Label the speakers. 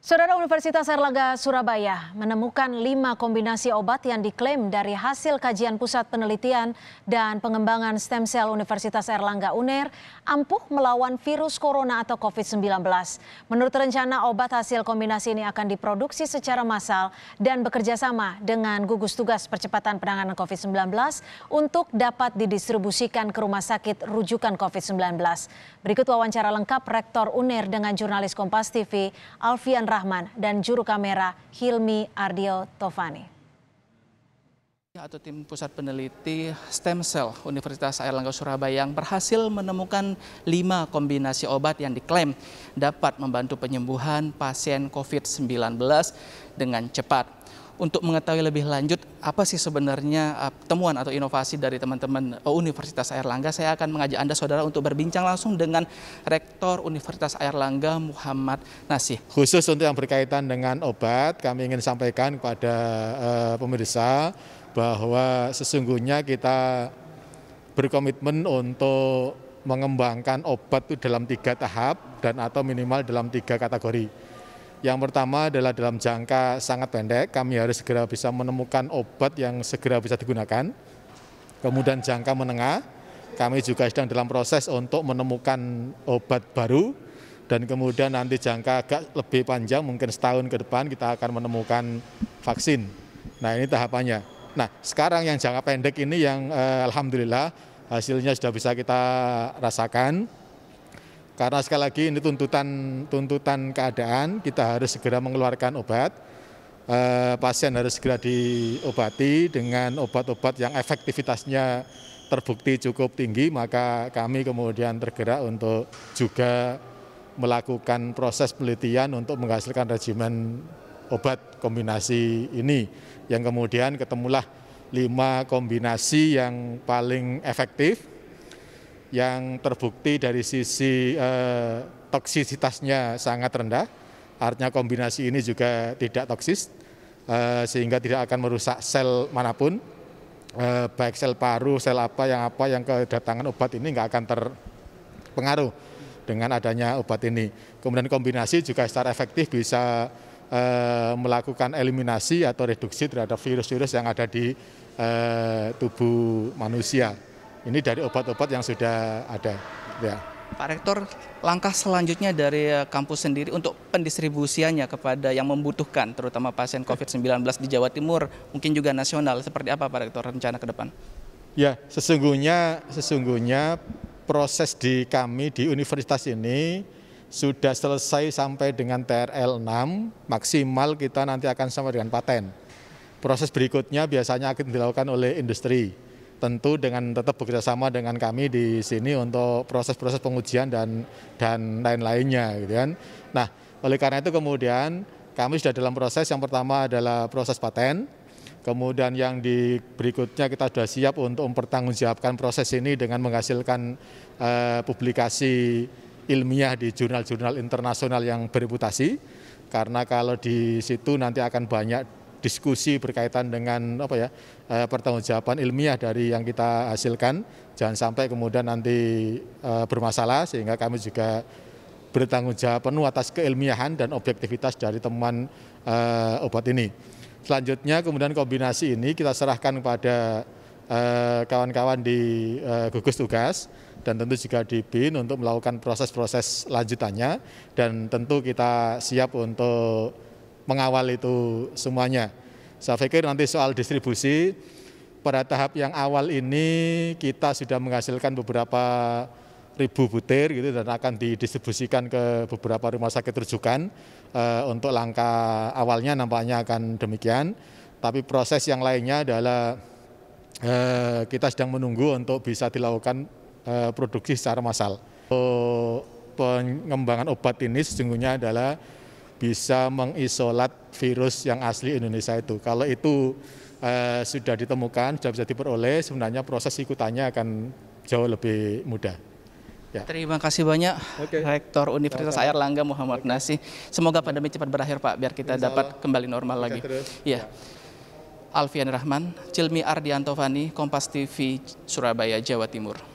Speaker 1: Saudara Universitas Erlangga Surabaya menemukan lima kombinasi obat yang diklaim dari hasil kajian Pusat Penelitian dan Pengembangan Stem Cell Universitas Erlangga UNER ampuh melawan virus corona atau COVID-19. Menurut rencana obat hasil kombinasi ini akan diproduksi secara massal dan bekerjasama dengan gugus tugas percepatan penanganan COVID-19 untuk dapat didistribusikan ke rumah sakit rujukan COVID-19. Berikut wawancara lengkap Rektor UNER dengan jurnalis Kompas TV Alfian Rahman dan juru kamera Hilmi Ardio Tovani
Speaker 2: ya, atau tim pusat peneliti stem cell Universitas Airlangga Surabaya yang berhasil menemukan lima kombinasi obat yang diklaim dapat membantu penyembuhan pasien COVID-19 dengan cepat untuk mengetahui lebih lanjut apa sih sebenarnya eh, temuan atau inovasi dari teman-teman eh, Universitas Airlangga, saya akan mengajak Anda saudara untuk berbincang langsung dengan Rektor Universitas Airlangga Muhammad Nasih.
Speaker 3: Khusus untuk yang berkaitan dengan obat, kami ingin sampaikan kepada uh, pemirsa bahwa sesungguhnya kita berkomitmen untuk mengembangkan obat itu dalam tiga tahap dan atau minimal dalam tiga kategori yang pertama adalah dalam jangka sangat pendek kami harus segera bisa menemukan obat yang segera bisa digunakan. Kemudian jangka menengah kami juga sedang dalam proses untuk menemukan obat baru dan kemudian nanti jangka agak lebih panjang mungkin setahun ke depan kita akan menemukan vaksin. Nah ini tahapannya. Nah sekarang yang jangka pendek ini yang eh, alhamdulillah hasilnya sudah bisa kita rasakan karena sekali lagi ini tuntutan tuntutan keadaan, kita harus segera mengeluarkan obat. E, pasien harus segera diobati dengan obat-obat yang efektivitasnya terbukti cukup tinggi, maka kami kemudian tergerak untuk juga melakukan proses penelitian untuk menghasilkan regimen obat kombinasi ini. Yang kemudian ketemulah lima kombinasi yang paling efektif yang terbukti dari sisi eh, toksisitasnya sangat rendah, artinya kombinasi ini juga tidak toksis, eh, sehingga tidak akan merusak sel manapun, eh, baik sel paru, sel apa yang apa yang kedatangan obat ini nggak akan terpengaruh dengan adanya obat ini. Kemudian kombinasi juga secara efektif bisa eh, melakukan eliminasi atau reduksi terhadap virus-virus yang ada di eh, tubuh manusia. Ini dari obat-obat yang sudah ada. Ya.
Speaker 2: Pak Rektor, langkah selanjutnya dari eh, kampus sendiri untuk pendistribusiannya kepada yang membutuhkan, terutama pasien COVID-19 di Jawa Timur, mungkin juga nasional, seperti apa Pak Rektor rencana ke depan?
Speaker 3: Ya, sesungguhnya sesungguhnya proses di kami di universitas ini sudah selesai sampai dengan TRL 6, maksimal kita nanti akan sama dengan paten. Proses berikutnya biasanya akan dilakukan oleh industri tentu dengan tetap bekerjasama dengan kami di sini untuk proses-proses pengujian dan dan lain-lainnya gitu kan. Nah, oleh karena itu kemudian kami sudah dalam proses yang pertama adalah proses paten, kemudian yang di berikutnya kita sudah siap untuk mempertanggungjawabkan proses ini dengan menghasilkan eh, publikasi ilmiah di jurnal-jurnal internasional yang bereputasi karena kalau di situ nanti akan banyak diskusi berkaitan dengan apa ya eh, pertanggungjawaban ilmiah dari yang kita hasilkan. Jangan sampai kemudian nanti eh, bermasalah sehingga kami juga bertanggung jawab penuh atas keilmiahan dan objektivitas dari teman eh, obat ini. Selanjutnya kemudian kombinasi ini kita serahkan kepada kawan-kawan di gugus tugas dan tentu juga di BIN untuk melakukan proses-proses lanjutannya dan tentu kita siap untuk mengawal itu semuanya. Saya pikir nanti soal distribusi, pada tahap yang awal ini kita sudah menghasilkan beberapa ribu butir gitu dan akan didistribusikan ke beberapa rumah sakit rujukan e, untuk langkah awalnya nampaknya akan demikian. Tapi proses yang lainnya adalah e, kita sedang menunggu untuk bisa dilakukan e, produksi secara massal. pengembangan obat ini sesungguhnya adalah bisa mengisolat virus yang asli Indonesia itu. Kalau itu eh, sudah ditemukan, sudah bisa diperoleh, sebenarnya proses ikutannya akan jauh lebih mudah.
Speaker 2: Ya. Terima kasih banyak okay. Rektor Universitas Air Airlangga Muhammad okay. Nasi. Semoga pandemi cepat berakhir Pak, biar kita Insya dapat Allah. kembali normal lagi. Ya. Alfian Rahman, Cilmi Ardianto Kompas TV, Surabaya, Jawa Timur.